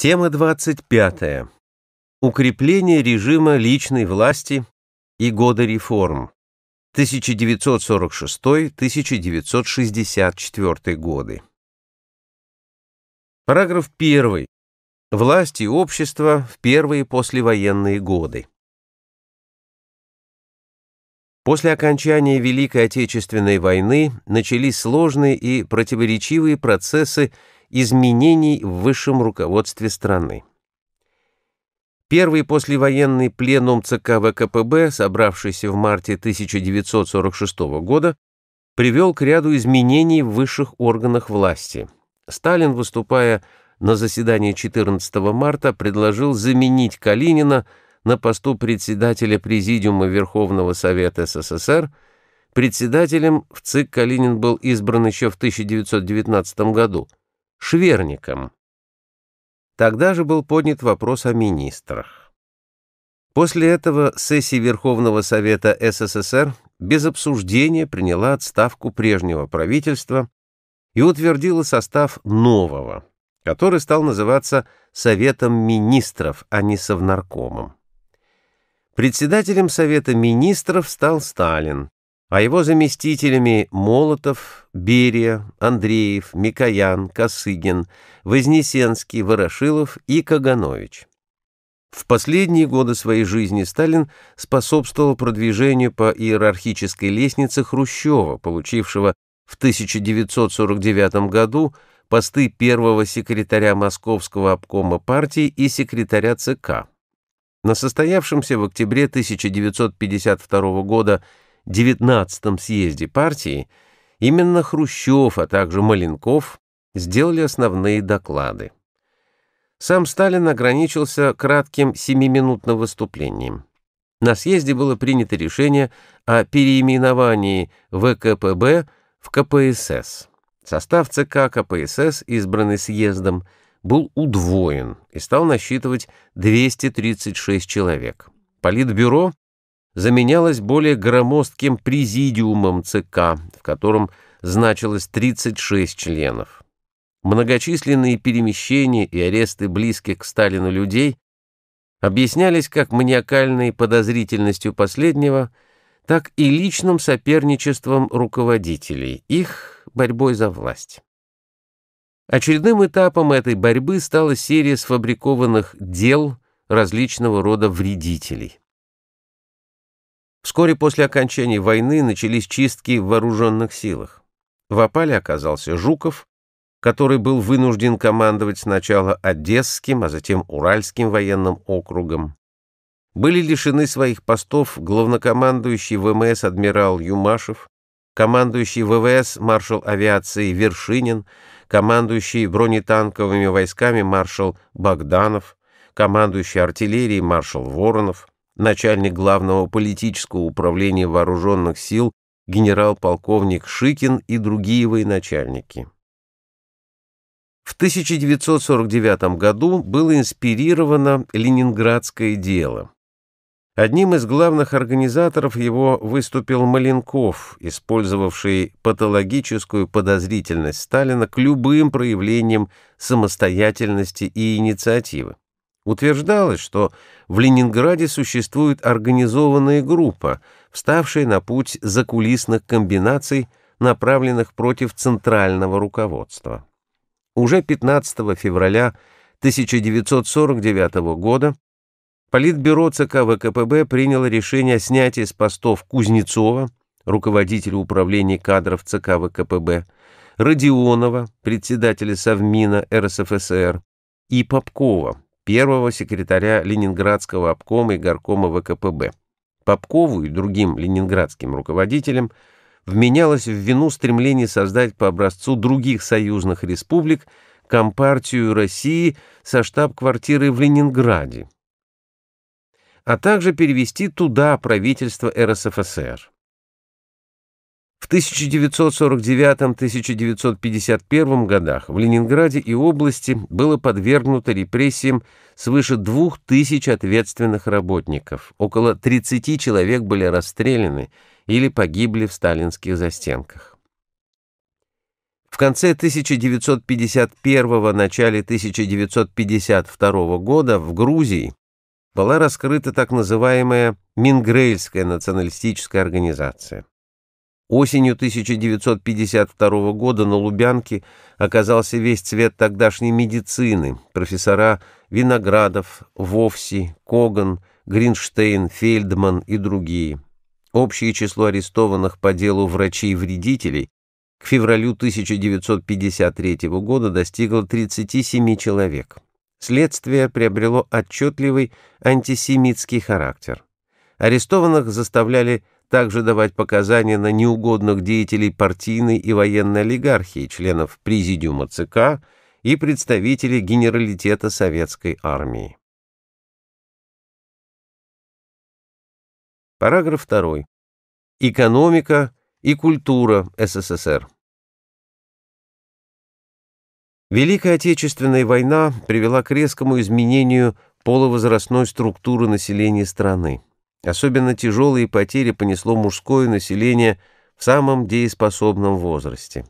Тема 25. Укрепление режима личной власти и годы реформ. 1946-1964 годы. Параграф 1. Власть и общество в первые послевоенные годы. После окончания Великой Отечественной войны начались сложные и противоречивые процессы изменений в высшем руководстве страны. Первый послевоенный пленум ЦК ВКПБ, собравшийся в марте 1946 года, привел к ряду изменений в высших органах власти. Сталин, выступая на заседании 14 марта, предложил заменить Калинина на посту председателя Президиума Верховного Совета СССР. Председателем в ЦИК Калинин был избран еще в 1919 году – шверником. Тогда же был поднят вопрос о министрах. После этого сессия Верховного Совета СССР без обсуждения приняла отставку прежнего правительства и утвердила состав нового, который стал называться Советом Министров, а не Совнаркомом. Председателем Совета Министров стал Сталин, а его заместителями Молотов, Берия, Андреев, Микоян, Косыгин, Вознесенский, Ворошилов и Каганович. В последние годы своей жизни Сталин способствовал продвижению по иерархической лестнице Хрущева, получившего в 1949 году посты первого секретаря Московского обкома партии и секретаря ЦК. На состоявшемся в октябре 1952 года 19-м съезде партии именно Хрущев, а также Маленков сделали основные доклады. Сам Сталин ограничился кратким семиминутным выступлением. На съезде было принято решение о переименовании ВКПБ в КПСС. Состав ЦК КПСС, избранный съездом, был удвоен и стал насчитывать 236 человек. Политбюро заменялось более громоздким президиумом ЦК, в котором значилось 36 членов. Многочисленные перемещения и аресты близких к Сталину людей объяснялись как маниакальной подозрительностью последнего, так и личным соперничеством руководителей, их борьбой за власть. Очередным этапом этой борьбы стала серия сфабрикованных дел различного рода вредителей. Вскоре после окончания войны начались чистки в вооруженных силах. В опале оказался Жуков, который был вынужден командовать сначала Одесским, а затем Уральским военным округом. Были лишены своих постов главнокомандующий ВМС адмирал Юмашев, командующий ВВС маршал авиации Вершинин, командующий бронетанковыми войсками маршал Богданов, командующий артиллерией маршал Воронов, начальник главного политического управления вооруженных сил генерал-полковник Шикин и другие военачальники. В 1949 году было инспирировано «Ленинградское дело». Одним из главных организаторов его выступил Маленков, использовавший патологическую подозрительность Сталина к любым проявлениям самостоятельности и инициативы. Утверждалось, что в Ленинграде существует организованная группа, вставшая на путь закулисных комбинаций, направленных против центрального руководства. Уже 15 февраля 1949 года Политбюро ЦК ВКПБ приняло решение о снятии с постов Кузнецова, руководителя управления кадров ЦК ВКПБ, Родионова, председателя Совмина РСФСР, и Попкова, первого секретаря Ленинградского обкома и горкома ВКПБ. Попкову и другим ленинградским руководителям вменялось в вину стремление создать по образцу других союзных республик Компартию России со штаб-квартирой в Ленинграде, а также перевести туда правительство РСФСР. В 1949-1951 годах в Ленинграде и области было подвергнуто репрессиям свыше 2000 ответственных работников. Около 30 человек были расстреляны или погибли в сталинских застенках. В конце 1951 начале 1952 года в Грузии была раскрыта так называемая Мингрельская националистическая организация. Осенью 1952 года на Лубянке оказался весь цвет тогдашней медицины. Профессора Виноградов, Вовси, Коган, Гринштейн, Фельдман и другие. Общее число арестованных по делу врачей-вредителей к февралю 1953 года достигло 37 человек. Следствие приобрело отчетливый антисемитский характер. Арестованных заставляли также давать показания на неугодных деятелей партийной и военной олигархии, членов Президиума ЦК и представителей Генералитета Советской Армии. Параграф 2. Экономика и культура СССР. Великая Отечественная война привела к резкому изменению полувозрастной структуры населения страны. Особенно тяжелые потери понесло мужское население в самом дееспособном возрасте.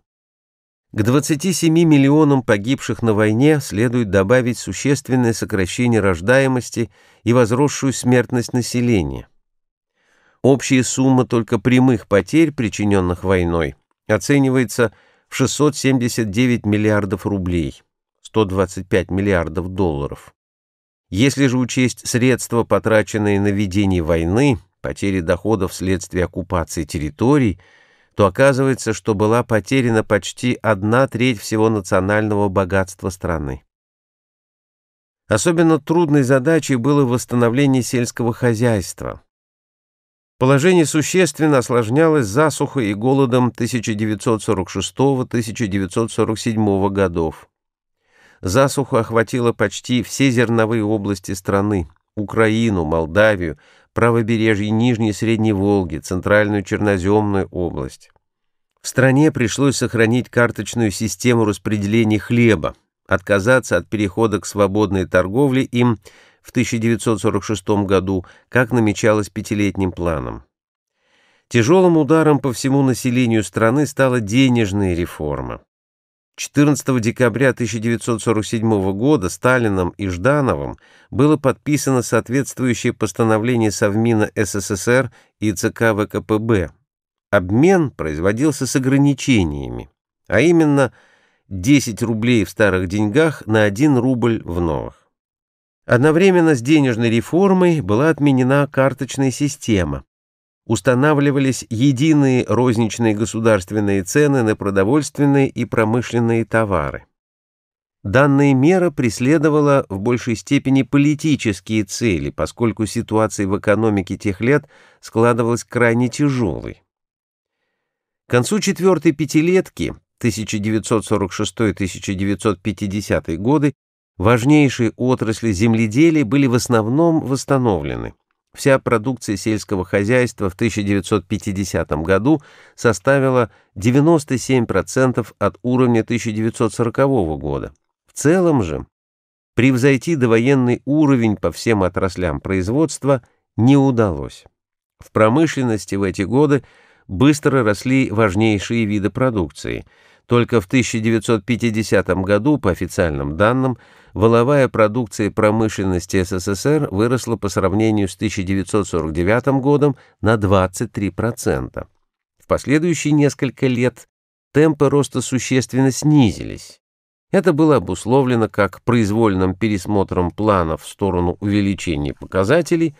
К 27 миллионам погибших на войне следует добавить существенное сокращение рождаемости и возросшую смертность населения. Общая сумма только прямых потерь, причиненных войной, оценивается в 679 миллиардов рублей, 125 миллиардов долларов. Если же учесть средства, потраченные на ведение войны, потери доходов вследствие оккупации территорий, то оказывается, что была потеряна почти одна треть всего национального богатства страны. Особенно трудной задачей было восстановление сельского хозяйства. Положение существенно осложнялось засухой и голодом 1946-1947 годов засуха охватила почти все зерновые области страны – Украину, Молдавию, правобережье Нижней и Средней Волги, Центральную Черноземную область. В стране пришлось сохранить карточную систему распределения хлеба, отказаться от перехода к свободной торговле им в 1946 году, как намечалось пятилетним планом. Тяжелым ударом по всему населению страны стала денежная реформа. 14 декабря 1947 года Сталином и Ждановым было подписано соответствующее постановление Совмина СССР и ЦК ВКПБ. Обмен производился с ограничениями, а именно 10 рублей в старых деньгах на 1 рубль в новых. Одновременно с денежной реформой была отменена карточная система, устанавливались единые розничные государственные цены на продовольственные и промышленные товары. Данная мера преследовала в большей степени политические цели, поскольку ситуация в экономике тех лет складывалась крайне тяжелой. К концу четвертой пятилетки 1946-1950 годы важнейшие отрасли земледелия были в основном восстановлены. Вся продукция сельского хозяйства в 1950 году составила 97% от уровня 1940 года. В целом же превзойти довоенный уровень по всем отраслям производства не удалось. В промышленности в эти годы быстро росли важнейшие виды продукции – только в 1950 году, по официальным данным, воловая продукция промышленности СССР выросла по сравнению с 1949 годом на 23%. В последующие несколько лет темпы роста существенно снизились. Это было обусловлено как произвольным пересмотром планов в сторону увеличения показателей,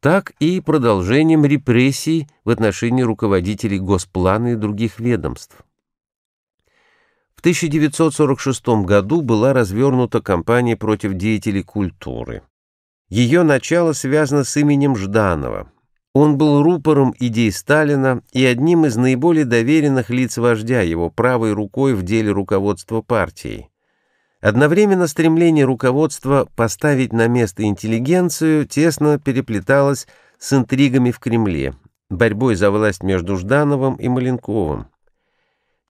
так и продолжением репрессий в отношении руководителей Госплана и других ведомств. В 1946 году была развернута кампания против деятелей культуры. Ее начало связано с именем Жданова. Он был рупором идей Сталина и одним из наиболее доверенных лиц вождя, его правой рукой в деле руководства партией. Одновременно стремление руководства поставить на место интеллигенцию тесно переплеталось с интригами в Кремле, борьбой за власть между Ждановым и Маленковым.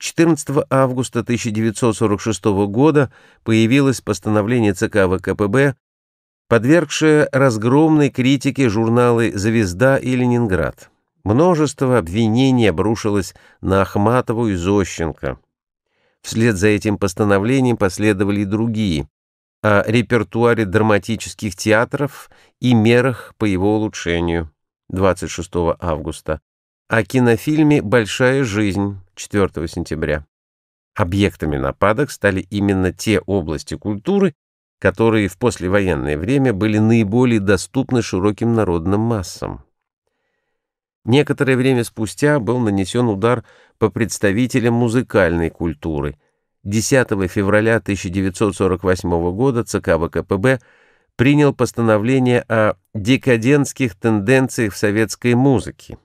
14 августа 1946 года появилось постановление ЦК ВКПБ, подвергшее разгромной критике журналы «Звезда» и «Ленинград». Множество обвинений обрушилось на Ахматову и Зощенко. Вслед за этим постановлением последовали и другие о репертуаре драматических театров и мерах по его улучшению 26 августа, о кинофильме «Большая жизнь» 4 сентября. Объектами нападок стали именно те области культуры, которые в послевоенное время были наиболее доступны широким народным массам. Некоторое время спустя был нанесен удар по представителям музыкальной культуры. 10 февраля 1948 года ЦК ВКПБ принял постановление о декадентских тенденциях в советской музыке.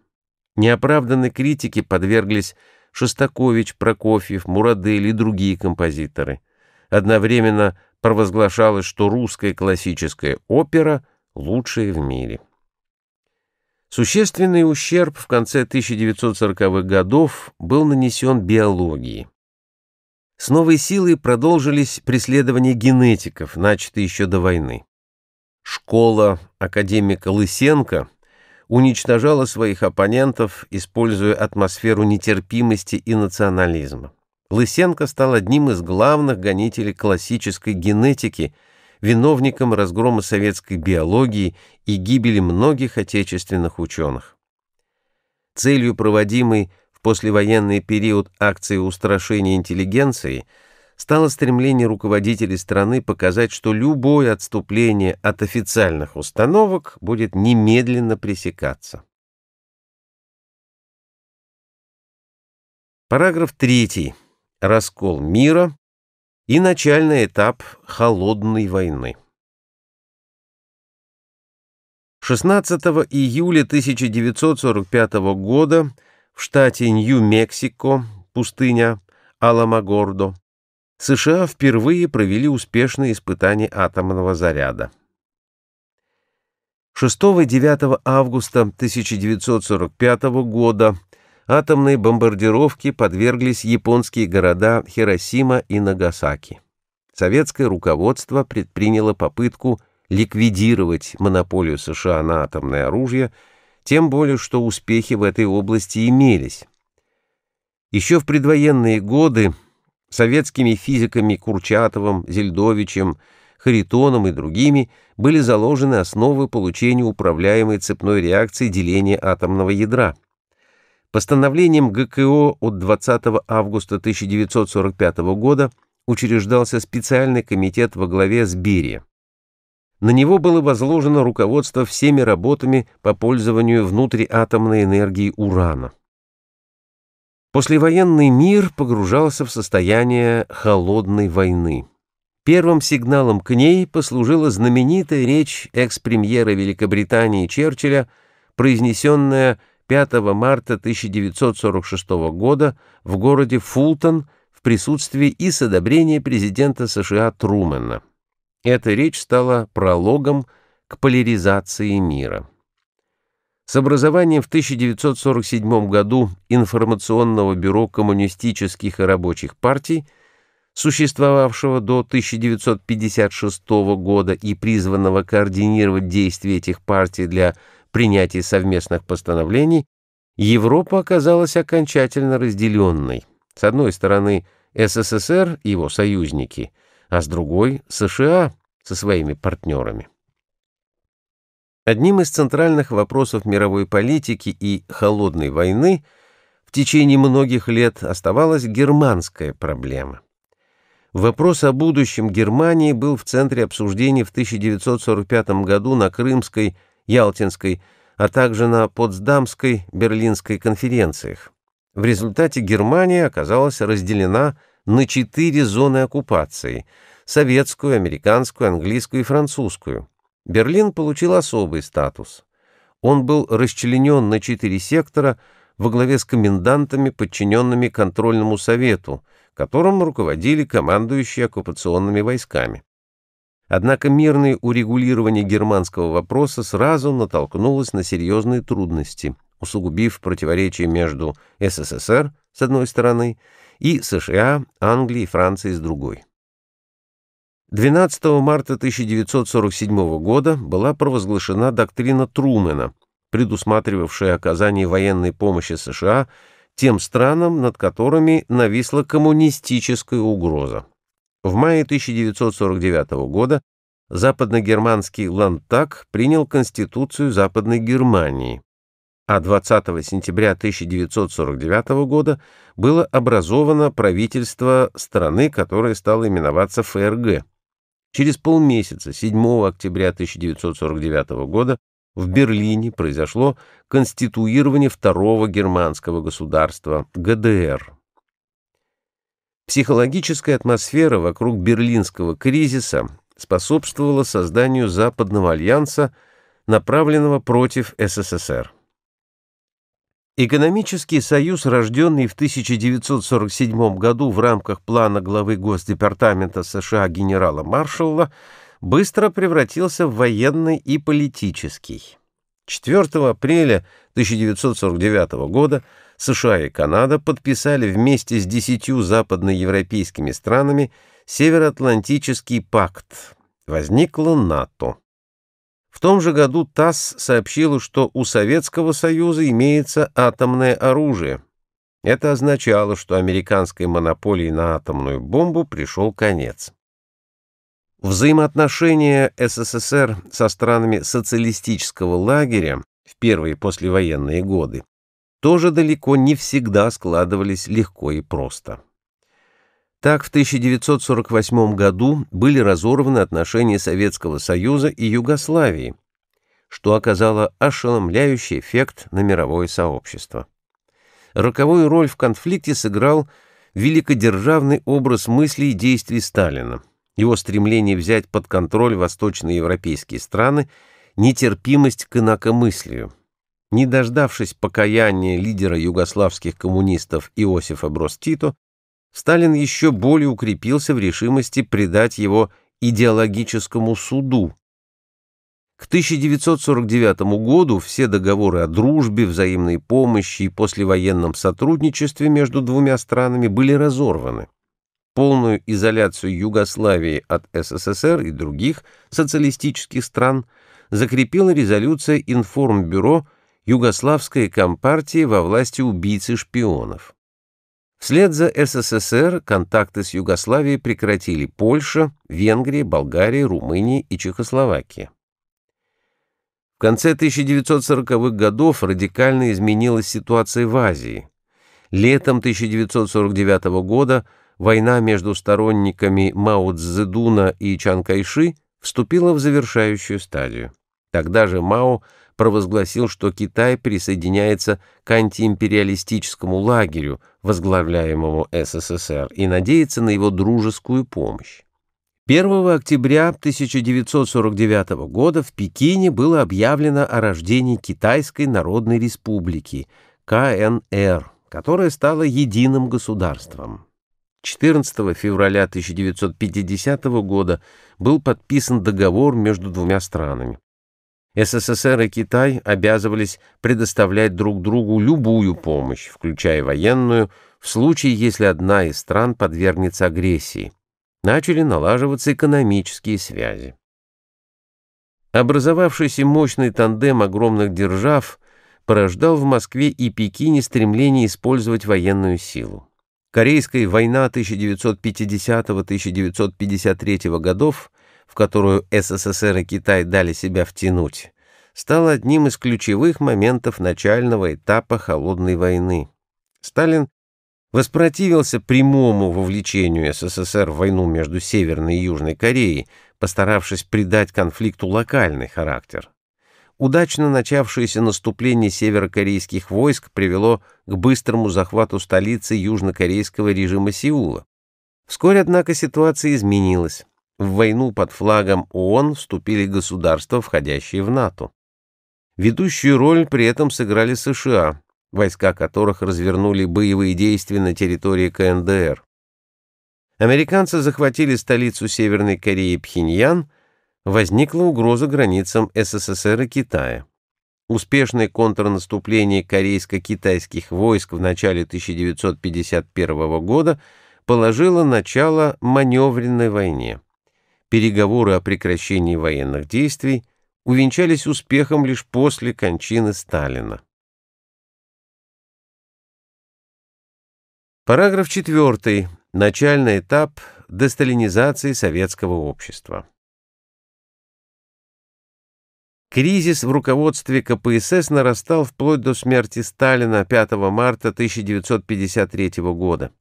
Неоправданной критике подверглись Шостакович, Прокофьев, Мурадель и другие композиторы. Одновременно провозглашалось, что русская классическая опера лучшая в мире. Существенный ущерб в конце 1940-х годов был нанесен биологии. С новой силой продолжились преследования генетиков, начатые еще до войны. Школа академика Лысенко – уничтожала своих оппонентов, используя атмосферу нетерпимости и национализма. Лысенко стал одним из главных гонителей классической генетики, виновником разгрома советской биологии и гибели многих отечественных ученых. Целью проводимой в послевоенный период акции устрашения интеллигенции – стало стремление руководителей страны показать, что любое отступление от официальных установок будет немедленно пресекаться. Параграф 3. Раскол мира и начальный этап холодной войны. 16 июля 1945 года в штате Нью-Мексико, пустыня Аламагордо, США впервые провели успешные испытания атомного заряда. 6-9 августа 1945 года атомные бомбардировки подверглись японские города Хиросима и Нагасаки. Советское руководство предприняло попытку ликвидировать монополию США на атомное оружие, тем более что успехи в этой области имелись. Еще в предвоенные годы советскими физиками Курчатовым, Зельдовичем, Харитоном и другими были заложены основы получения управляемой цепной реакции деления атомного ядра. Постановлением ГКО от 20 августа 1945 года учреждался специальный комитет во главе с Берия. На него было возложено руководство всеми работами по пользованию внутриатомной энергии урана. Послевоенный мир погружался в состояние холодной войны. Первым сигналом к ней послужила знаменитая речь экс-премьера Великобритании Черчилля, произнесенная 5 марта 1946 года в городе Фултон в присутствии и с одобрения президента США Трумэна. Эта речь стала прологом к поляризации мира. С образованием в 1947 году информационного бюро коммунистических и рабочих партий, существовавшего до 1956 года и призванного координировать действия этих партий для принятия совместных постановлений, Европа оказалась окончательно разделенной. С одной стороны СССР и его союзники, а с другой США со своими партнерами. Одним из центральных вопросов мировой политики и холодной войны в течение многих лет оставалась германская проблема. Вопрос о будущем Германии был в центре обсуждений в 1945 году на Крымской, Ялтинской, а также на Потсдамской, Берлинской конференциях. В результате Германия оказалась разделена на четыре зоны оккупации – советскую, американскую, английскую и французскую – Берлин получил особый статус. Он был расчленен на четыре сектора во главе с комендантами, подчиненными контрольному совету, которым руководили командующие оккупационными войсками. Однако мирное урегулирование германского вопроса сразу натолкнулось на серьезные трудности, усугубив противоречия между СССР, с одной стороны, и США, Англией и Францией, с другой. 12 марта 1947 года была провозглашена доктрина Трумэна, предусматривавшая оказание военной помощи США тем странам, над которыми нависла коммунистическая угроза. В мае 1949 года западногерманский Ландтаг принял Конституцию Западной Германии, а 20 сентября 1949 года было образовано правительство страны, которое стало именоваться ФРГ – Через полмесяца, 7 октября 1949 года, в Берлине произошло конституирование второго германского государства ГДР. Психологическая атмосфера вокруг берлинского кризиса способствовала созданию Западного альянса, направленного против СССР. Экономический союз, рожденный в 1947 году в рамках плана главы Госдепартамента США генерала Маршалла, быстро превратился в военный и политический. 4 апреля 1949 года США и Канада подписали вместе с десятью западноевропейскими странами Североатлантический пакт. Возникла НАТО. В том же году ТАСС сообщила, что у Советского Союза имеется атомное оружие. Это означало, что американской монополии на атомную бомбу пришел конец. Взаимоотношения СССР со странами социалистического лагеря в первые послевоенные годы тоже далеко не всегда складывались легко и просто. Так, в 1948 году были разорваны отношения Советского Союза и Югославии, что оказало ошеломляющий эффект на мировое сообщество. Роковую роль в конфликте сыграл великодержавный образ мыслей и действий Сталина, его стремление взять под контроль восточноевропейские страны, нетерпимость к инакомыслию. Не дождавшись покаяния лидера югославских коммунистов Иосифа Брос Тито, Сталин еще более укрепился в решимости предать его идеологическому суду. К 1949 году все договоры о дружбе, взаимной помощи и послевоенном сотрудничестве между двумя странами были разорваны. Полную изоляцию Югославии от СССР и других социалистических стран закрепила резолюция Информбюро Югославской компартии во власти убийцы шпионов. Вслед за СССР контакты с Югославией прекратили Польша, Венгрия, Болгария, Румыния и Чехословакия. В конце 1940-х годов радикально изменилась ситуация в Азии. Летом 1949 года война между сторонниками Мао Цзэдуна и Чан Кайши вступила в завершающую стадию. Тогда же Мао – провозгласил, что Китай присоединяется к антиимпериалистическому лагерю, возглавляемому СССР, и надеется на его дружескую помощь. 1 октября 1949 года в Пекине было объявлено о рождении Китайской Народной Республики, КНР, которая стала единым государством. 14 февраля 1950 года был подписан договор между двумя странами. СССР и Китай обязывались предоставлять друг другу любую помощь, включая военную, в случае, если одна из стран подвергнется агрессии. Начали налаживаться экономические связи. Образовавшийся мощный тандем огромных держав порождал в Москве и Пекине стремление использовать военную силу. Корейская война 1950-1953 годов – в которую СССР и Китай дали себя втянуть, стал одним из ключевых моментов начального этапа Холодной войны. Сталин воспротивился прямому вовлечению СССР в войну между Северной и Южной Кореей, постаравшись придать конфликту локальный характер. Удачно начавшееся наступление северокорейских войск привело к быстрому захвату столицы южнокорейского режима Сеула. Вскоре, однако, ситуация изменилась. В войну под флагом ООН вступили государства, входящие в НАТО. Ведущую роль при этом сыграли США, войска которых развернули боевые действия на территории КНДР. Американцы захватили столицу Северной Кореи Пхеньян, возникла угроза границам СССР и Китая. Успешное контрнаступление корейско-китайских войск в начале 1951 года положило начало маневренной войне переговоры о прекращении военных действий увенчались успехом лишь после кончины Сталина. Параграф 4. Начальный этап десталинизации советского общества. Кризис в руководстве КПСС нарастал вплоть до смерти Сталина 5 марта 1953 года.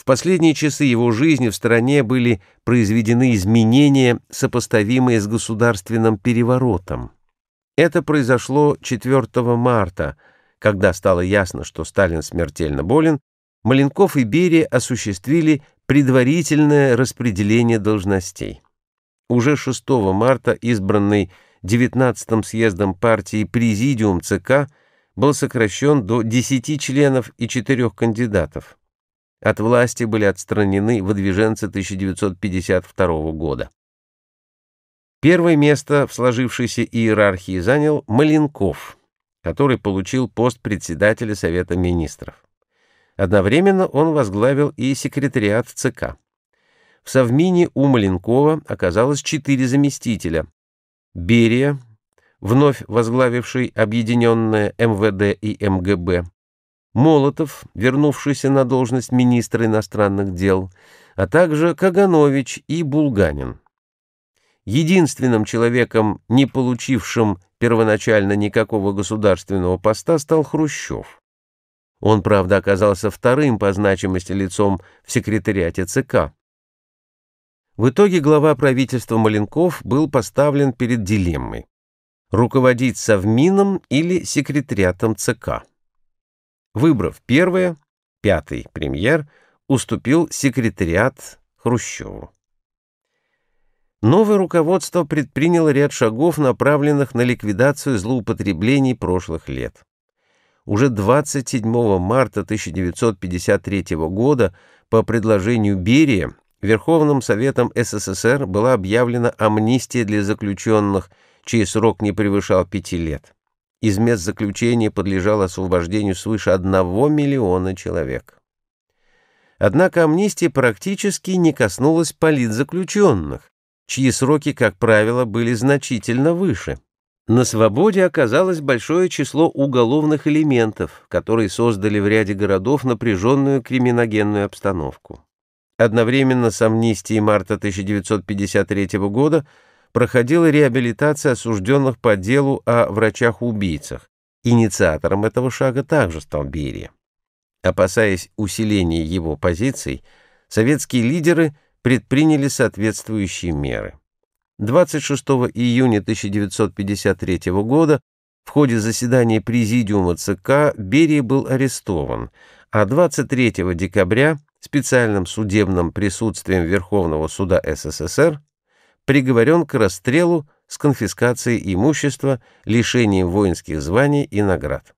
В последние часы его жизни в стране были произведены изменения, сопоставимые с государственным переворотом. Это произошло 4 марта, когда стало ясно, что Сталин смертельно болен, Маленков и Берия осуществили предварительное распределение должностей. Уже 6 марта избранный 19-м съездом партии Президиум ЦК был сокращен до 10 членов и 4 кандидатов. От власти были отстранены выдвиженцы 1952 года. Первое место в сложившейся иерархии занял Маленков, который получил пост председателя Совета министров. Одновременно он возглавил и секретариат ЦК. В Совмине у Маленкова оказалось четыре заместителя. Берия, вновь возглавивший объединенное МВД и МГБ, Молотов, вернувшийся на должность министра иностранных дел, а также Каганович и Булганин. Единственным человеком, не получившим первоначально никакого государственного поста, стал Хрущев. Он, правда, оказался вторым по значимости лицом в секретариате ЦК. В итоге глава правительства Маленков был поставлен перед дилеммой – руководить Совмином или секретариатом ЦК. Выбрав первое, пятый премьер уступил секретариат Хрущеву. Новое руководство предприняло ряд шагов, направленных на ликвидацию злоупотреблений прошлых лет. Уже 27 марта 1953 года по предложению Берия Верховным Советом СССР была объявлена амнистия для заключенных, чей срок не превышал пяти лет из мест заключения подлежало освобождению свыше 1 миллиона человек. Однако амнистия практически не коснулась политзаключенных, чьи сроки, как правило, были значительно выше. На свободе оказалось большое число уголовных элементов, которые создали в ряде городов напряженную криминогенную обстановку. Одновременно с амнистией марта 1953 года проходила реабилитация осужденных по делу о врачах-убийцах. Инициатором этого шага также стал Берия. Опасаясь усиления его позиций, советские лидеры предприняли соответствующие меры. 26 июня 1953 года в ходе заседания Президиума ЦК Берия был арестован, а 23 декабря специальным судебным присутствием Верховного суда СССР приговорен к расстрелу с конфискацией имущества, лишением воинских званий и наград.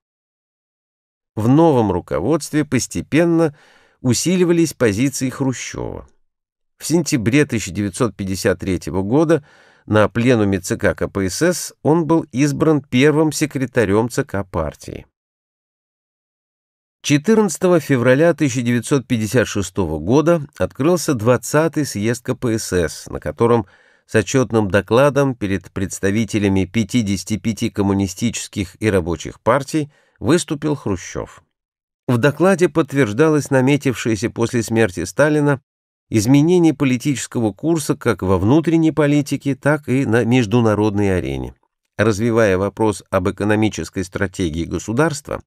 В новом руководстве постепенно усиливались позиции Хрущева. В сентябре 1953 года на пленуме ЦК КПСС он был избран первым секретарем ЦК партии. 14 февраля 1956 года открылся 20-й съезд КПСС, на котором с отчетным докладом перед представителями 55 коммунистических и рабочих партий выступил Хрущев. В докладе подтверждалось наметившееся после смерти Сталина изменение политического курса как во внутренней политике, так и на международной арене. Развивая вопрос об экономической стратегии государства,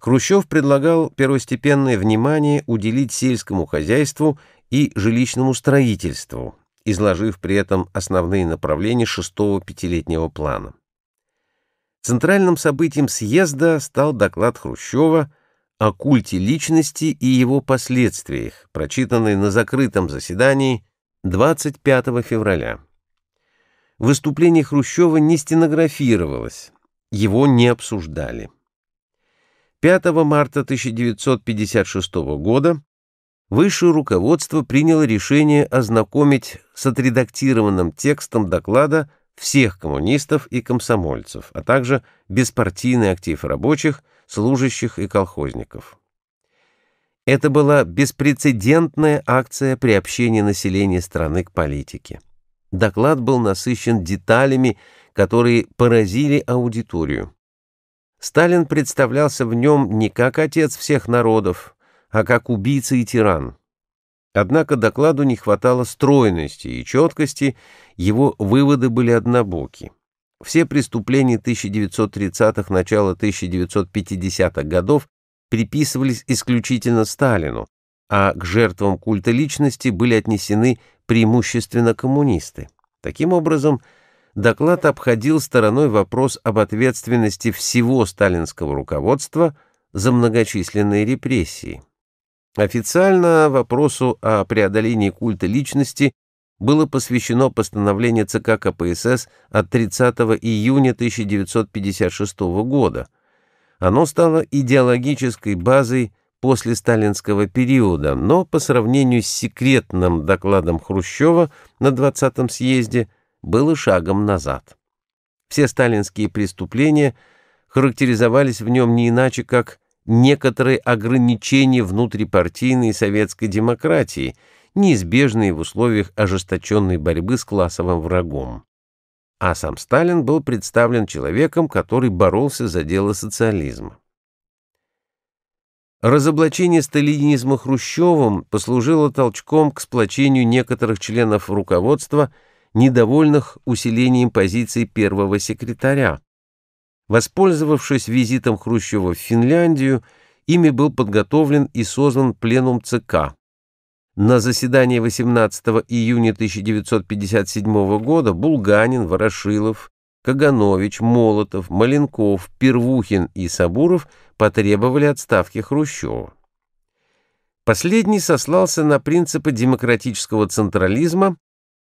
Хрущев предлагал первостепенное внимание уделить сельскому хозяйству и жилищному строительству, изложив при этом основные направления шестого пятилетнего плана. Центральным событием съезда стал доклад Хрущева о культе личности и его последствиях, прочитанный на закрытом заседании 25 февраля. Выступление Хрущева не стенографировалось, его не обсуждали. 5 марта 1956 года высшее руководство приняло решение ознакомить с отредактированным текстом доклада всех коммунистов и комсомольцев, а также беспартийный актив рабочих, служащих и колхозников. Это была беспрецедентная акция приобщения населения страны к политике. Доклад был насыщен деталями, которые поразили аудиторию. Сталин представлялся в нем не как отец всех народов, а как убийца и тиран. Однако докладу не хватало стройности и четкости, его выводы были однобоки. Все преступления 1930-х, начала 1950-х годов приписывались исключительно Сталину, а к жертвам культа личности были отнесены преимущественно коммунисты. Таким образом, доклад обходил стороной вопрос об ответственности всего сталинского руководства за многочисленные репрессии. Официально вопросу о преодолении культа личности было посвящено постановление ЦК КПСС от 30 июня 1956 года. Оно стало идеологической базой после сталинского периода, но по сравнению с секретным докладом Хрущева на 20-м съезде было шагом назад. Все сталинские преступления характеризовались в нем не иначе, как некоторые ограничения внутрипартийной советской демократии, неизбежные в условиях ожесточенной борьбы с классовым врагом. А сам Сталин был представлен человеком, который боролся за дело социализма. Разоблачение сталинизма Хрущевым послужило толчком к сплочению некоторых членов руководства, недовольных усилением позиций первого секретаря, Воспользовавшись визитом Хрущева в Финляндию, ими был подготовлен и создан пленум ЦК. На заседании 18 июня 1957 года Булганин, Ворошилов, Каганович, Молотов, Маленков, Первухин и Сабуров потребовали отставки Хрущева. Последний сослался на принципы демократического централизма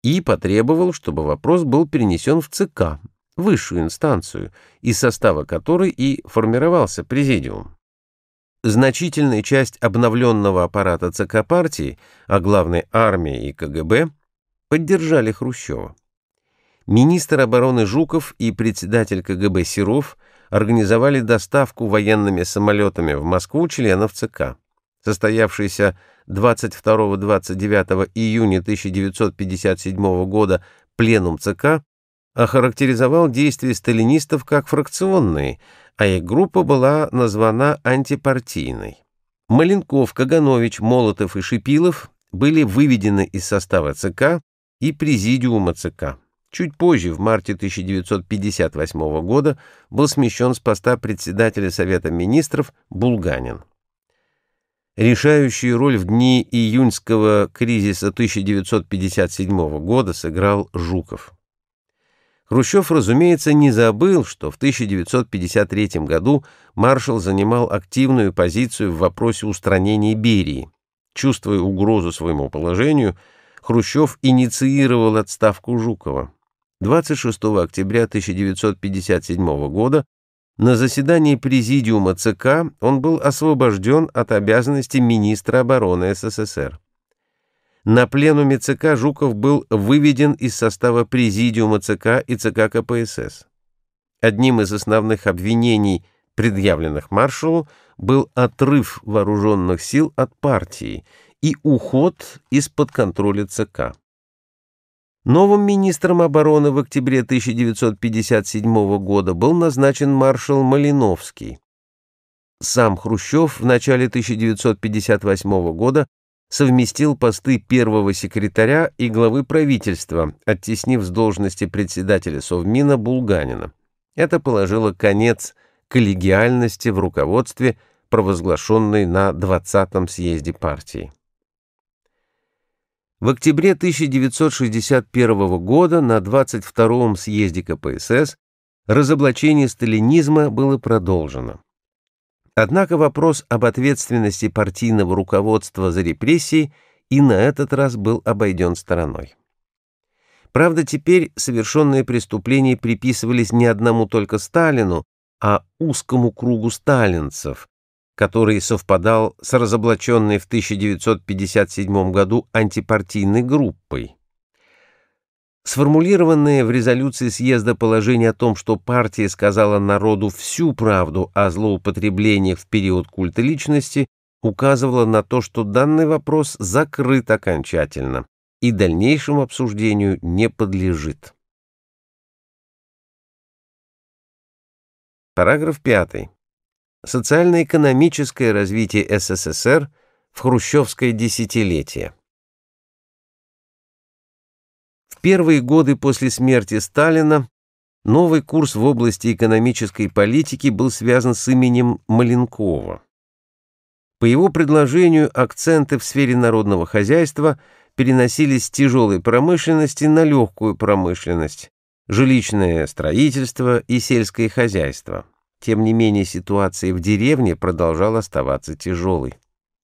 и потребовал, чтобы вопрос был перенесен в ЦК, высшую инстанцию, из состава которой и формировался президиум. Значительная часть обновленного аппарата ЦК партии, а главной армии и КГБ, поддержали Хрущева. Министр обороны Жуков и председатель КГБ Серов организовали доставку военными самолетами в Москву членов ЦК, состоявшийся 22-29 июня 1957 года пленум ЦК охарактеризовал действия сталинистов как фракционные, а их группа была названа антипартийной. Маленков, Каганович, Молотов и Шипилов были выведены из состава ЦК и Президиума ЦК. Чуть позже, в марте 1958 года, был смещен с поста председателя Совета министров Булганин. Решающую роль в дни июньского кризиса 1957 года сыграл Жуков. Хрущев, разумеется, не забыл, что в 1953 году маршал занимал активную позицию в вопросе устранения Берии. Чувствуя угрозу своему положению, Хрущев инициировал отставку Жукова. 26 октября 1957 года на заседании Президиума ЦК он был освобожден от обязанности министра обороны СССР. На пленуме ЦК Жуков был выведен из состава Президиума ЦК и ЦК КПСС. Одним из основных обвинений, предъявленных маршалу, был отрыв вооруженных сил от партии и уход из-под контроля ЦК. Новым министром обороны в октябре 1957 года был назначен маршал Малиновский. Сам Хрущев в начале 1958 года совместил посты первого секретаря и главы правительства, оттеснив с должности председателя Совмина Булганина. Это положило конец коллегиальности в руководстве, провозглашенной на 20-м съезде партии. В октябре 1961 года на 22-м съезде КПСС разоблачение сталинизма было продолжено. Однако вопрос об ответственности партийного руководства за репрессии и на этот раз был обойден стороной. Правда, теперь совершенные преступления приписывались не одному только Сталину, а узкому кругу сталинцев, который совпадал с разоблаченной в 1957 году антипартийной группой. Сформулированное в резолюции съезда положение о том, что партия сказала народу всю правду о злоупотреблениях в период культа личности, указывало на то, что данный вопрос закрыт окончательно и дальнейшему обсуждению не подлежит. Параграф 5. Социально-экономическое развитие СССР в хрущевское десятилетие. первые годы после смерти Сталина новый курс в области экономической политики был связан с именем Маленкова. По его предложению акценты в сфере народного хозяйства переносились с тяжелой промышленности на легкую промышленность, жилищное строительство и сельское хозяйство. Тем не менее ситуация в деревне продолжала оставаться тяжелой.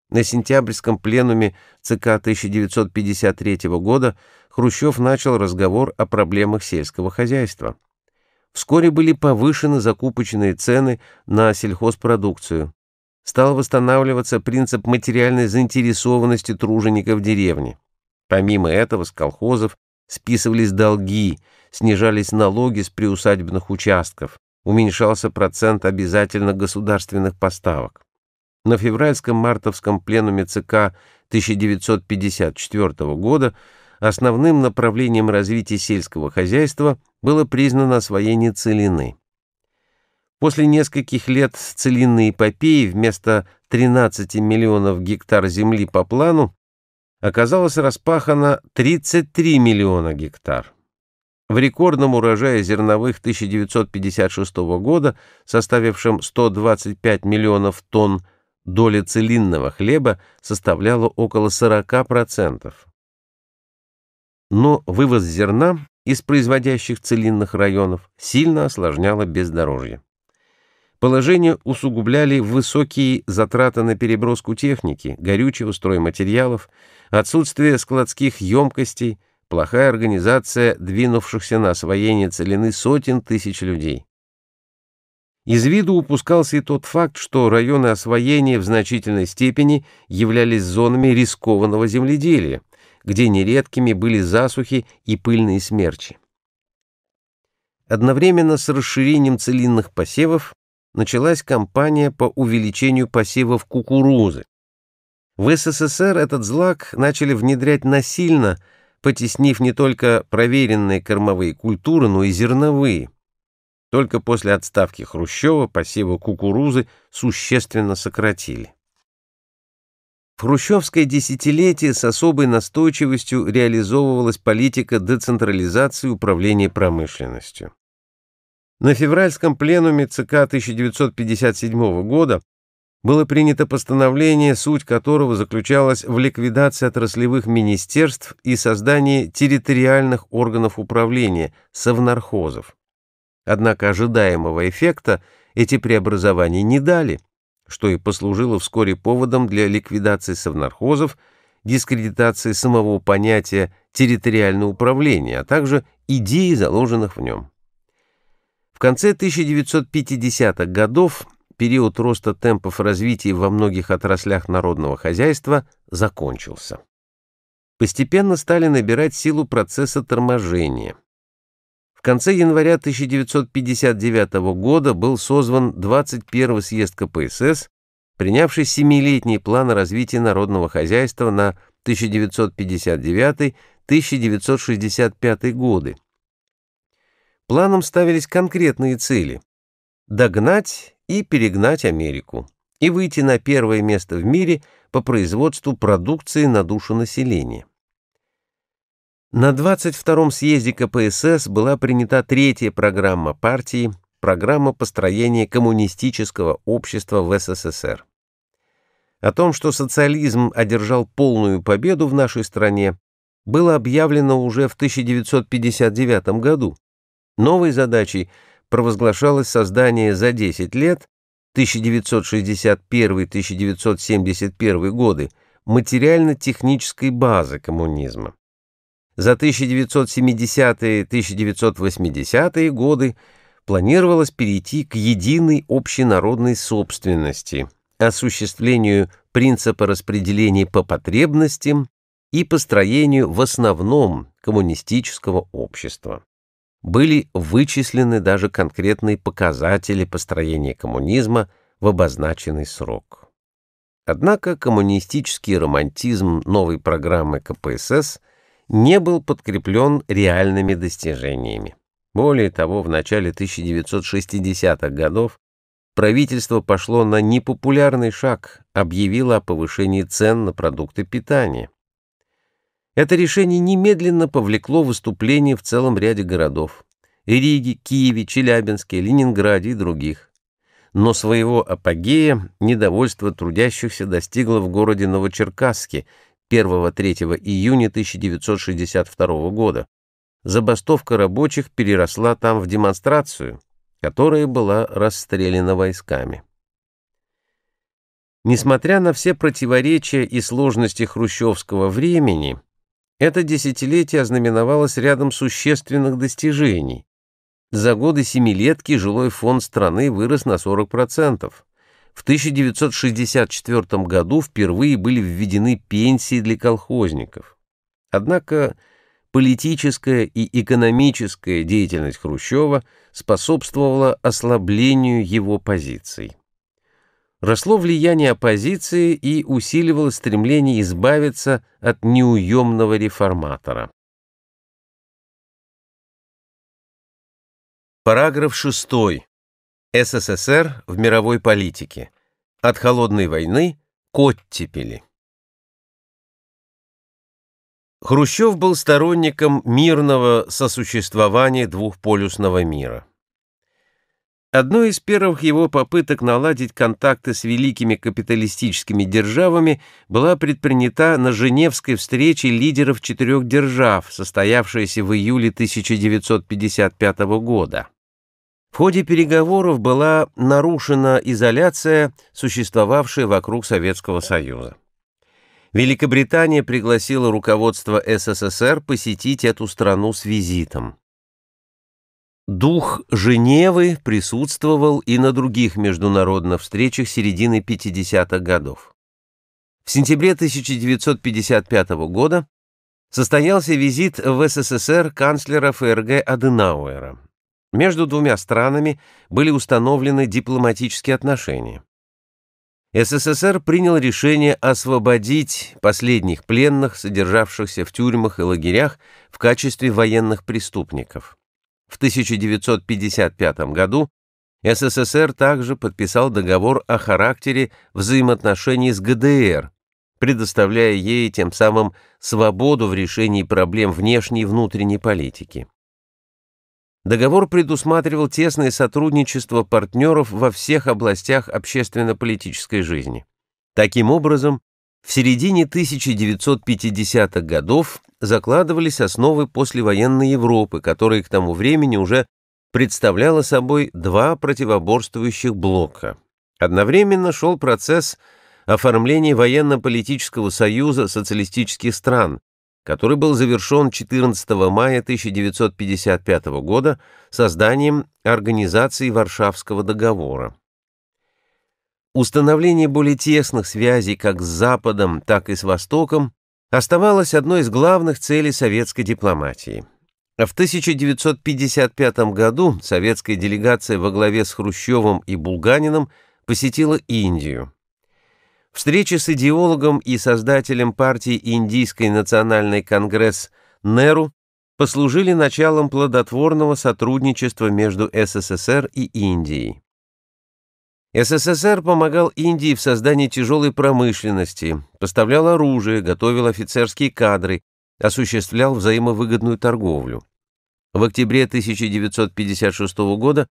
На сентябрьском пленуме ЦК 1953 года Хрущев начал разговор о проблемах сельского хозяйства. Вскоре были повышены закупочные цены на сельхозпродукцию. Стал восстанавливаться принцип материальной заинтересованности тружеников деревни. Помимо этого, с колхозов списывались долги, снижались налоги с приусадебных участков, уменьшался процент обязательных государственных поставок. На февральском-мартовском пленуме ЦК 1954 года основным направлением развития сельского хозяйства было признано освоение целины. После нескольких лет целинной эпопеи вместо 13 миллионов гектар земли по плану оказалось распахано 33 миллиона гектар. В рекордном урожае зерновых 1956 года, составившем 125 миллионов тонн, доля целинного хлеба составляла около 40% но вывоз зерна из производящих целинных районов сильно осложняло бездорожье. Положение усугубляли высокие затраты на переброску техники, горючего, стройматериалов, отсутствие складских емкостей, плохая организация двинувшихся на освоение целины сотен тысяч людей. Из виду упускался и тот факт, что районы освоения в значительной степени являлись зонами рискованного земледелия, где нередкими были засухи и пыльные смерчи. Одновременно с расширением целинных посевов началась кампания по увеличению посевов кукурузы. В СССР этот злак начали внедрять насильно, потеснив не только проверенные кормовые культуры, но и зерновые. Только после отставки Хрущева посевы кукурузы существенно сократили хрущевское десятилетие с особой настойчивостью реализовывалась политика децентрализации управления промышленностью. На февральском пленуме ЦК 1957 года было принято постановление, суть которого заключалась в ликвидации отраслевых министерств и создании территориальных органов управления, совнархозов. Однако ожидаемого эффекта эти преобразования не дали – что и послужило вскоре поводом для ликвидации совнархозов, дискредитации самого понятия территориального управления, а также идеи, заложенных в нем. В конце 1950-х годов период роста темпов развития во многих отраслях народного хозяйства закончился. Постепенно стали набирать силу процесса торможения – конце января 1959 года был созван 21 съезд КПСС, принявший семилетний план развития народного хозяйства на 1959-1965 годы. Планом ставились конкретные цели – догнать и перегнать Америку и выйти на первое место в мире по производству продукции на душу населения. На 22-м съезде КПСС была принята третья программа партии, программа построения коммунистического общества в СССР. О том, что социализм одержал полную победу в нашей стране, было объявлено уже в 1959 году. Новой задачей провозглашалось создание за 10 лет 1961-1971 годы материально-технической базы коммунизма. За 1970-1980 годы планировалось перейти к единой общенародной собственности, осуществлению принципа распределения по потребностям и построению в основном коммунистического общества. Были вычислены даже конкретные показатели построения коммунизма в обозначенный срок. Однако коммунистический романтизм новой программы КПСС – не был подкреплен реальными достижениями. Более того, в начале 1960-х годов правительство пошло на непопулярный шаг, объявило о повышении цен на продукты питания. Это решение немедленно повлекло выступление в целом ряде городов – Риги, Киеве, Челябинске, Ленинграде и других. Но своего апогея недовольство трудящихся достигло в городе Новочеркасске, 1-3 июня 1962 года. Забастовка рабочих переросла там в демонстрацию, которая была расстреляна войсками. Несмотря на все противоречия и сложности хрущевского времени, это десятилетие ознаменовалось рядом существенных достижений. За годы семилетки жилой фонд страны вырос на 40%. В 1964 году впервые были введены пенсии для колхозников. Однако политическая и экономическая деятельность Хрущева способствовала ослаблению его позиций. Росло влияние оппозиции и усиливалось стремление избавиться от неуемного реформатора. Параграф 6. СССР в мировой политике. От холодной войны к оттепели. Хрущев был сторонником мирного сосуществования двухполюсного мира. Одной из первых его попыток наладить контакты с великими капиталистическими державами была предпринята на Женевской встрече лидеров четырех держав, состоявшейся в июле 1955 года. В ходе переговоров была нарушена изоляция, существовавшая вокруг Советского Союза. Великобритания пригласила руководство СССР посетить эту страну с визитом. Дух Женевы присутствовал и на других международных встречах середины 50-х годов. В сентябре 1955 года состоялся визит в СССР канцлера ФРГ Аденауэра. Между двумя странами были установлены дипломатические отношения. СССР принял решение освободить последних пленных, содержавшихся в тюрьмах и лагерях в качестве военных преступников. В 1955 году СССР также подписал договор о характере взаимоотношений с ГДР, предоставляя ей тем самым свободу в решении проблем внешней и внутренней политики. Договор предусматривал тесное сотрудничество партнеров во всех областях общественно-политической жизни. Таким образом, в середине 1950-х годов закладывались основы послевоенной Европы, которая к тому времени уже представляла собой два противоборствующих блока. Одновременно шел процесс оформления военно-политического союза социалистических стран, который был завершен 14 мая 1955 года созданием Организации Варшавского договора. Установление более тесных связей как с Западом, так и с Востоком оставалось одной из главных целей советской дипломатии. В 1955 году советская делегация во главе с Хрущевым и Булганином посетила Индию. Встреча с идеологом и создателем партии Индийской национальной конгресс Неру послужили началом плодотворного сотрудничества между СССР и Индией. СССР помогал Индии в создании тяжелой промышленности, поставлял оружие, готовил офицерские кадры, осуществлял взаимовыгодную торговлю. В октябре 1956 года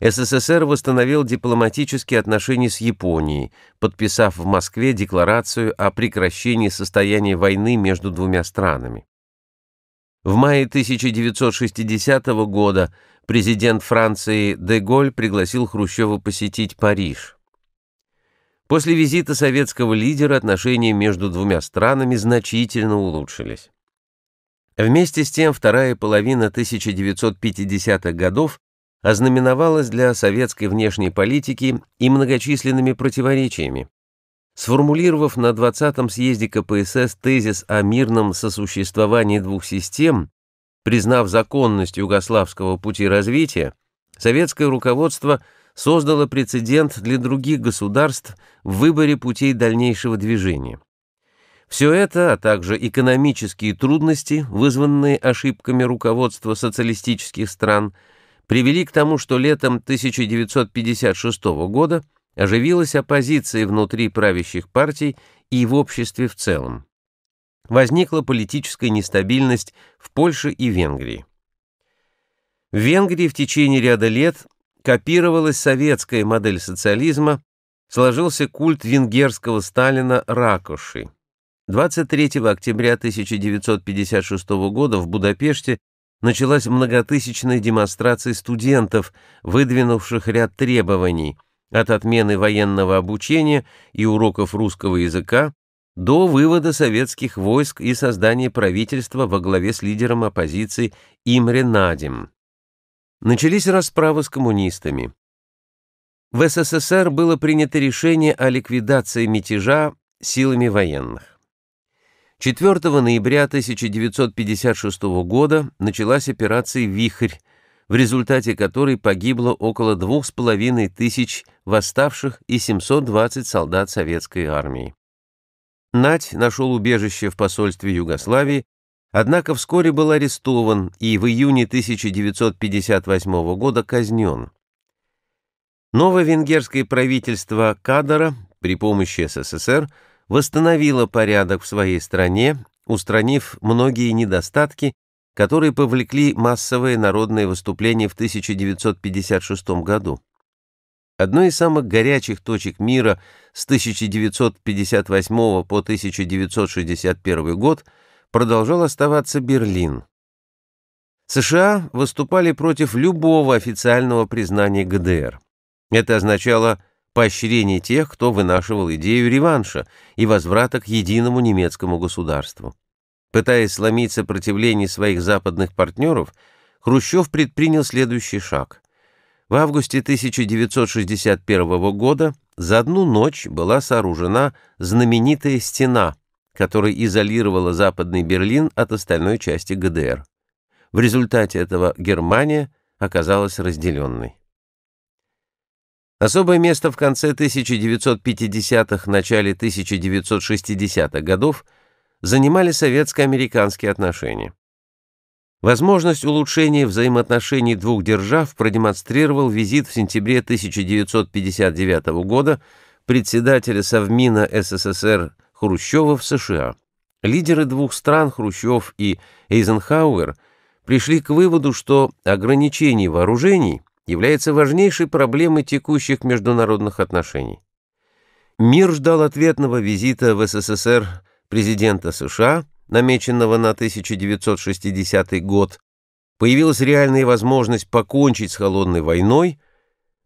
СССР восстановил дипломатические отношения с Японией, подписав в Москве декларацию о прекращении состояния войны между двумя странами. В мае 1960 года президент Франции Деголь пригласил Хрущева посетить Париж. После визита советского лидера отношения между двумя странами значительно улучшились. Вместе с тем, вторая половина 1950-х годов ознаменовалась для советской внешней политики и многочисленными противоречиями. Сформулировав на 20-м съезде КПСС тезис о мирном сосуществовании двух систем, признав законность югославского пути развития, советское руководство создало прецедент для других государств в выборе путей дальнейшего движения. Все это, а также экономические трудности, вызванные ошибками руководства социалистических стран – привели к тому, что летом 1956 года оживилась оппозиция внутри правящих партий и в обществе в целом. Возникла политическая нестабильность в Польше и Венгрии. В Венгрии в течение ряда лет копировалась советская модель социализма, сложился культ венгерского Сталина Ракоши. 23 октября 1956 года в Будапеште началась многотысячная демонстрация студентов, выдвинувших ряд требований от отмены военного обучения и уроков русского языка до вывода советских войск и создания правительства во главе с лидером оппозиции Имре Надим. Начались расправы с коммунистами. В СССР было принято решение о ликвидации мятежа силами военных. 4 ноября 1956 года началась операция «Вихрь», в результате которой погибло около 2,5 тысяч восставших и 720 солдат советской армии. Нать нашел убежище в посольстве Югославии, однако вскоре был арестован и в июне 1958 года казнен. Новое венгерское правительство Кадара при помощи СССР – восстановила порядок в своей стране, устранив многие недостатки, которые повлекли массовые народные выступления в 1956 году. Одной из самых горячих точек мира с 1958 по 1961 год продолжал оставаться Берлин. США выступали против любого официального признания ГДР. Это означало поощрение тех, кто вынашивал идею реванша и возврата к единому немецкому государству. Пытаясь сломить сопротивление своих западных партнеров, Хрущев предпринял следующий шаг. В августе 1961 года за одну ночь была сооружена знаменитая «Стена», которая изолировала Западный Берлин от остальной части ГДР. В результате этого Германия оказалась разделенной. Особое место в конце 1950-х, начале 1960-х годов занимали советско-американские отношения. Возможность улучшения взаимоотношений двух держав продемонстрировал визит в сентябре 1959 года председателя Совмина СССР Хрущева в США. Лидеры двух стран, Хрущев и Эйзенхауэр, пришли к выводу, что ограничение вооружений – является важнейшей проблемой текущих международных отношений. Мир ждал ответного визита в СССР президента США, намеченного на 1960 год. Появилась реальная возможность покончить с холодной войной,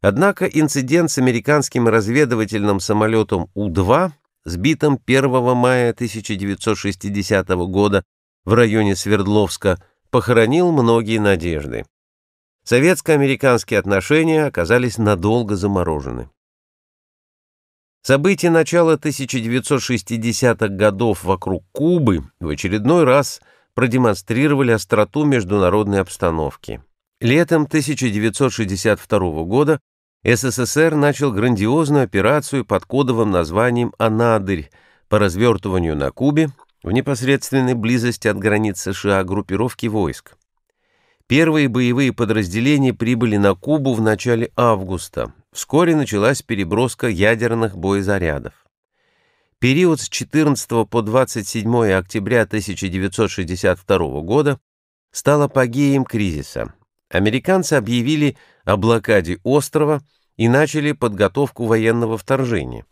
однако инцидент с американским разведывательным самолетом У-2, сбитым 1 мая 1960 года в районе Свердловска, похоронил многие надежды советско-американские отношения оказались надолго заморожены. События начала 1960-х годов вокруг Кубы в очередной раз продемонстрировали остроту международной обстановки. Летом 1962 года СССР начал грандиозную операцию под кодовым названием «Анадырь» по развертыванию на Кубе в непосредственной близости от границ США группировки войск. Первые боевые подразделения прибыли на Кубу в начале августа. Вскоре началась переброска ядерных боезарядов. Период с 14 по 27 октября 1962 года стал апогеем кризиса. Американцы объявили о блокаде острова и начали подготовку военного вторжения.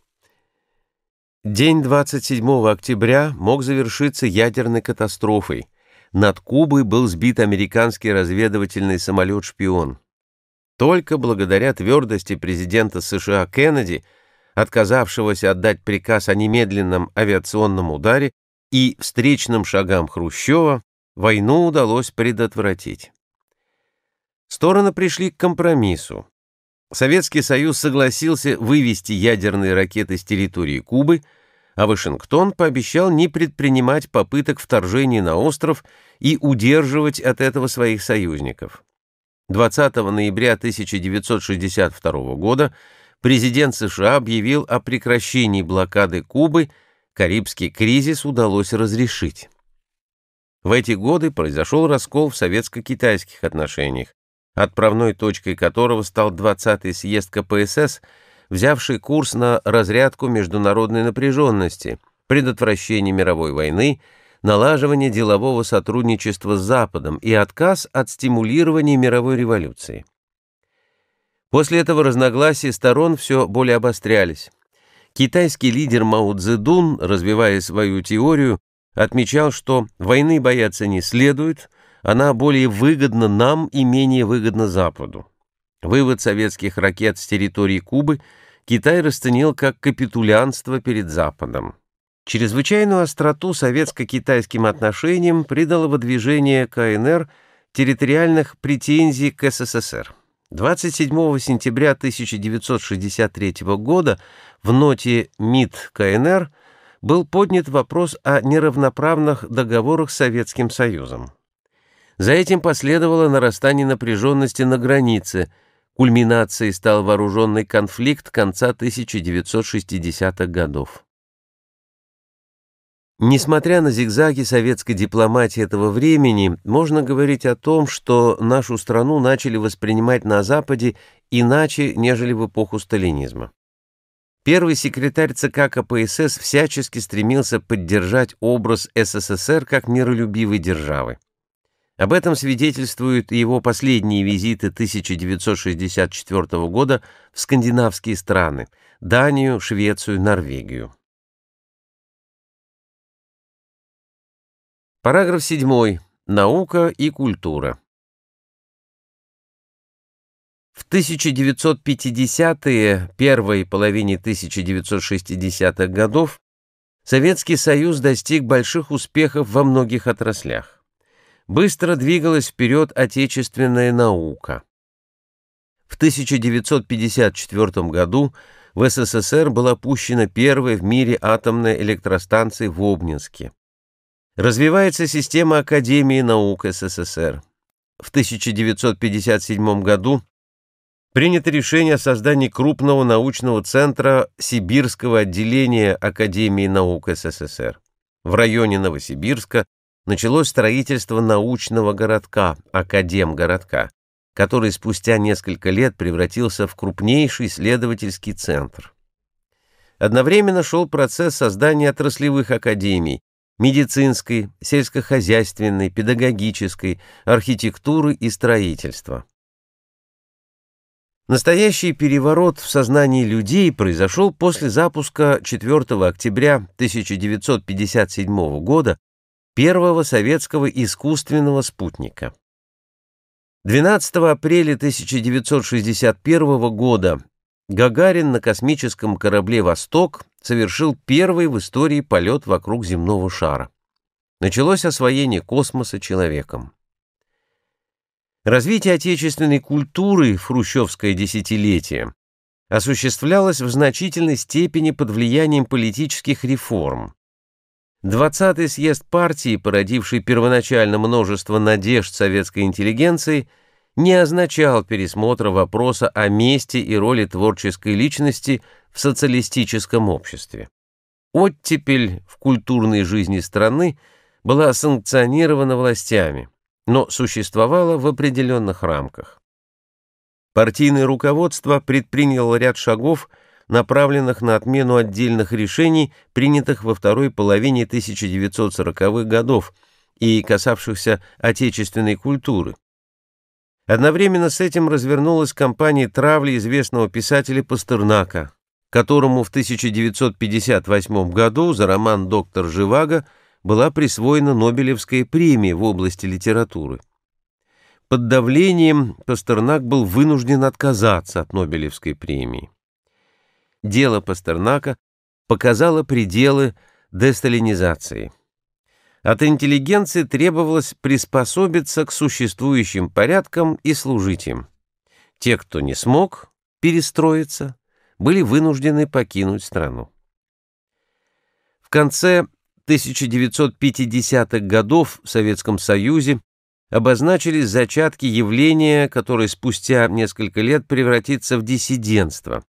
День 27 октября мог завершиться ядерной катастрофой – над Кубой был сбит американский разведывательный самолет-шпион. Только благодаря твердости президента США Кеннеди, отказавшегося отдать приказ о немедленном авиационном ударе и встречным шагам Хрущева, войну удалось предотвратить. Стороны пришли к компромиссу. Советский Союз согласился вывести ядерные ракеты с территории Кубы – а Вашингтон пообещал не предпринимать попыток вторжения на остров и удерживать от этого своих союзников. 20 ноября 1962 года президент США объявил о прекращении блокады Кубы, Карибский кризис удалось разрешить. В эти годы произошел раскол в советско-китайских отношениях, отправной точкой которого стал 20-й съезд КПСС – взявший курс на разрядку международной напряженности, предотвращение мировой войны, налаживание делового сотрудничества с Западом и отказ от стимулирования мировой революции. После этого разногласия сторон все более обострялись. Китайский лидер Мао Цзэдун, развивая свою теорию, отмечал, что войны бояться не следует, она более выгодна нам и менее выгодна Западу. Вывод советских ракет с территории Кубы Китай расценил как капитулянство перед Западом. Чрезвычайную остроту советско-китайским отношениям придало выдвижение КНР территориальных претензий к СССР. 27 сентября 1963 года в ноте МИД КНР был поднят вопрос о неравноправных договорах с Советским Союзом. За этим последовало нарастание напряженности на границе – Кульминацией стал вооруженный конфликт конца 1960-х годов. Несмотря на зигзаги советской дипломатии этого времени, можно говорить о том, что нашу страну начали воспринимать на Западе иначе, нежели в эпоху сталинизма. Первый секретарь ЦК КПСС всячески стремился поддержать образ СССР как миролюбивой державы. Об этом свидетельствуют его последние визиты 1964 года в скандинавские страны – Данию, Швецию, Норвегию. Параграф 7. Наука и культура. В 1950-е, первой половине 1960-х годов Советский Союз достиг больших успехов во многих отраслях быстро двигалась вперед отечественная наука. В 1954 году в СССР была пущена первая в мире атомная электростанция в Обнинске. Развивается система Академии наук СССР. В 1957 году принято решение о создании крупного научного центра Сибирского отделения Академии наук СССР в районе Новосибирска началось строительство научного городка, Академгородка, который спустя несколько лет превратился в крупнейший исследовательский центр. Одновременно шел процесс создания отраслевых академий, медицинской, сельскохозяйственной, педагогической, архитектуры и строительства. Настоящий переворот в сознании людей произошел после запуска 4 октября 1957 года первого советского искусственного спутника. 12 апреля 1961 года Гагарин на космическом корабле «Восток» совершил первый в истории полет вокруг земного шара. Началось освоение космоса человеком. Развитие отечественной культуры в хрущевское десятилетие осуществлялось в значительной степени под влиянием политических реформ – Двадцатый съезд партии, породивший первоначально множество надежд советской интеллигенции, не означал пересмотра вопроса о месте и роли творческой личности в социалистическом обществе. Оттепель в культурной жизни страны была санкционирована властями, но существовала в определенных рамках. Партийное руководство предприняло ряд шагов – направленных на отмену отдельных решений, принятых во второй половине 1940-х годов и касавшихся отечественной культуры. Одновременно с этим развернулась кампания травли известного писателя Пастернака, которому в 1958 году за роман «Доктор Живаго» была присвоена Нобелевская премия в области литературы. Под давлением Пастернак был вынужден отказаться от Нобелевской премии. Дело Пастернака показало пределы десталинизации. От интеллигенции требовалось приспособиться к существующим порядкам и служить им. Те, кто не смог перестроиться, были вынуждены покинуть страну. В конце 1950-х годов в Советском Союзе обозначились зачатки явления, которое спустя несколько лет превратится в диссидентство,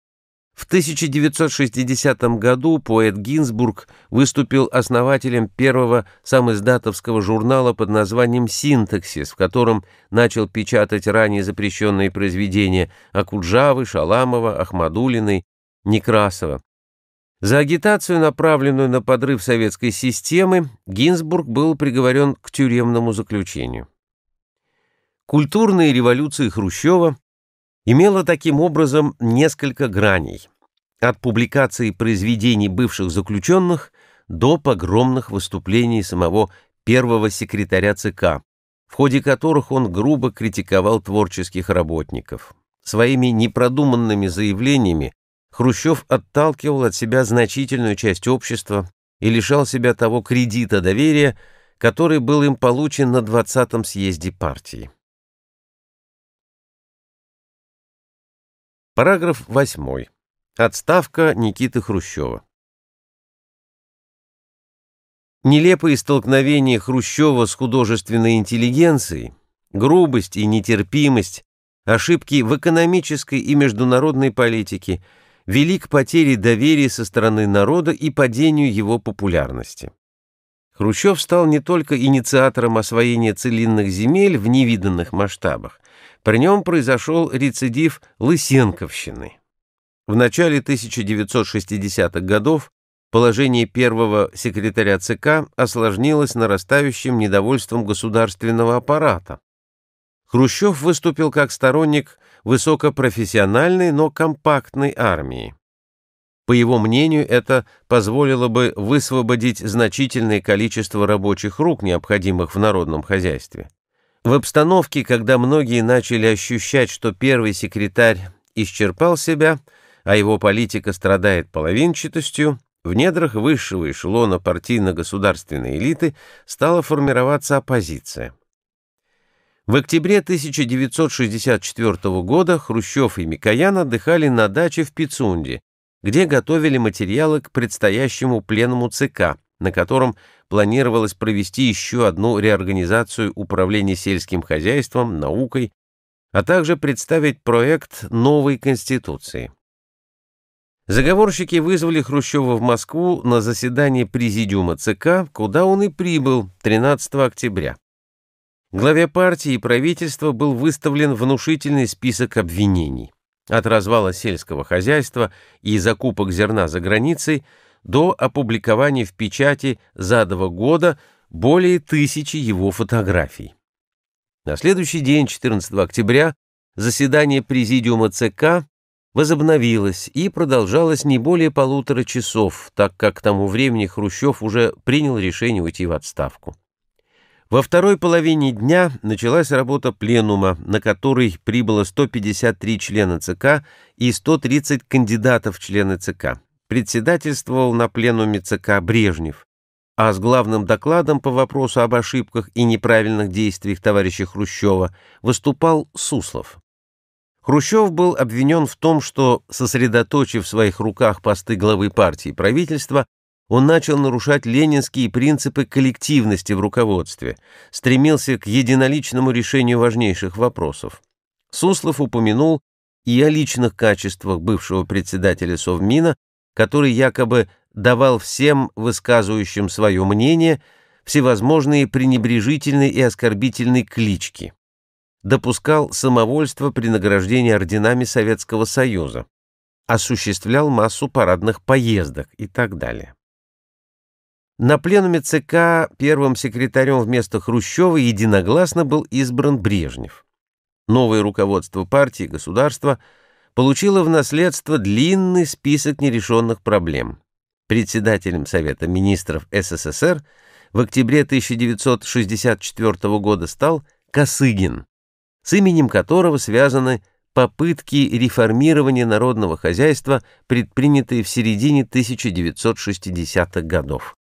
в 1960 году поэт Гинзбург выступил основателем первого самоиздатовского журнала под названием «Синтаксис», в котором начал печатать ранее запрещенные произведения Акуджавы, Шаламова, Ахмадулиной, Некрасова. За агитацию, направленную на подрыв советской системы, Гинзбург был приговорен к тюремному заключению. Культурные революции Хрущева имела таким образом несколько граней. От публикации произведений бывших заключенных до погромных выступлений самого первого секретаря ЦК, в ходе которых он грубо критиковал творческих работников. Своими непродуманными заявлениями Хрущев отталкивал от себя значительную часть общества и лишал себя того кредита доверия, который был им получен на 20-м съезде партии. Параграф 8. Отставка Никиты Хрущева. Нелепые столкновения Хрущева с художественной интеллигенцией, грубость и нетерпимость, ошибки в экономической и международной политике вели к потере доверия со стороны народа и падению его популярности. Хрущев стал не только инициатором освоения целинных земель в невиданных масштабах, при нем произошел рецидив Лысенковщины. В начале 1960-х годов положение первого секретаря ЦК осложнилось нарастающим недовольством государственного аппарата. Хрущев выступил как сторонник высокопрофессиональной, но компактной армии. По его мнению, это позволило бы высвободить значительное количество рабочих рук, необходимых в народном хозяйстве. В обстановке, когда многие начали ощущать, что первый секретарь исчерпал себя, а его политика страдает половинчатостью, в недрах высшего эшелона партийно-государственной элиты стала формироваться оппозиция. В октябре 1964 года Хрущев и Микоян отдыхали на даче в Пицунде, где готовили материалы к предстоящему пленуму ЦК – на котором планировалось провести еще одну реорганизацию управления сельским хозяйством, наукой, а также представить проект новой Конституции. Заговорщики вызвали Хрущева в Москву на заседание Президиума ЦК, куда он и прибыл 13 октября. Главе партии и правительства был выставлен внушительный список обвинений. От развала сельского хозяйства и закупок зерна за границей – до опубликования в печати за два года более тысячи его фотографий. На следующий день, 14 октября, заседание Президиума ЦК возобновилось и продолжалось не более полутора часов, так как к тому времени Хрущев уже принял решение уйти в отставку. Во второй половине дня началась работа пленума, на который прибыло 153 члена ЦК и 130 кандидатов в члены ЦК председательствовал на пленуме ЦК Брежнев, а с главным докладом по вопросу об ошибках и неправильных действиях товарища Хрущева выступал Суслов. Хрущев был обвинен в том, что, сосредоточив в своих руках посты главы партии и правительства, он начал нарушать ленинские принципы коллективности в руководстве, стремился к единоличному решению важнейших вопросов. Суслов упомянул и о личных качествах бывшего председателя Совмина, который якобы давал всем высказывающим свое мнение всевозможные пренебрежительные и оскорбительные клички, допускал самовольство при награждении орденами Советского Союза, осуществлял массу парадных поездок и так далее. На пленуме ЦК первым секретарем вместо Хрущева единогласно был избран Брежнев. Новое руководство партии и государства – получила в наследство длинный список нерешенных проблем. Председателем Совета министров СССР в октябре 1964 года стал Косыгин, с именем которого связаны попытки реформирования народного хозяйства, предпринятые в середине 1960-х годов.